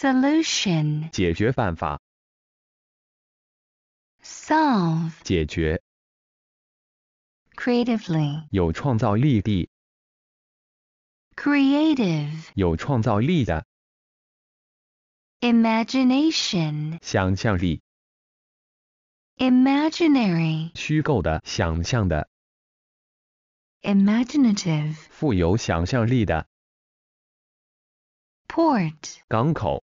solution 解决办法 solve 解决 creatively 有创造力地 creative 有创造力的 imagination 想象力 imaginary 虚构的想象的 imaginative 富有想象力的 port 港口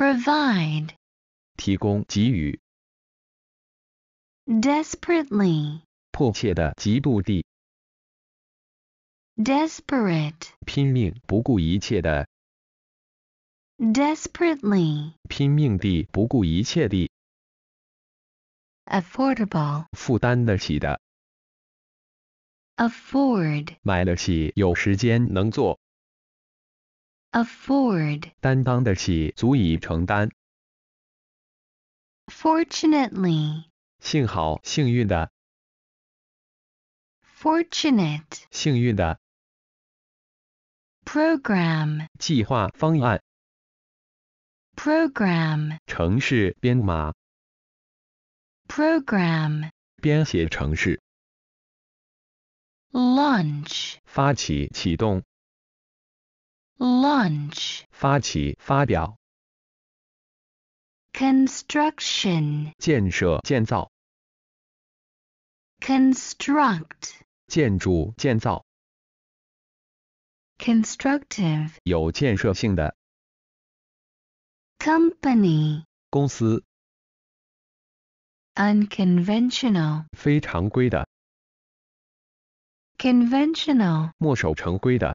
Provide 提供，给予。Desperately 迫切的，极度地。Desperate 拼命，不顾一切的。Desperately 拼命地，不顾一切地。Affordable 负担得起的。Afford 买得起，有时间能做。afford 担当得起，足以承担。fortunately 幸好，幸运的，fortunate 幸运的 program 计划方案，program 城市编码，program 编写城市，launch 发起启动，launch 发起、发表、construction 建设、建造、construct 建筑、建造、constructive 有建设性的。Company. 公司、unconventional 非常规的、conventional 墨守成规的。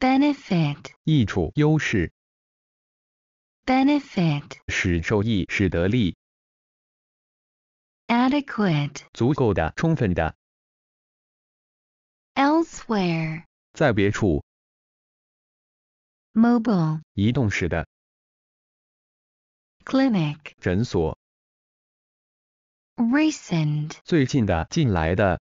benefit 益处、优势。benefit 使受益、使得利。adequate 足够的、充分的。elsewhere 在别处。mobile 移动式的。clinic 诊所。recent 最近的、近来的。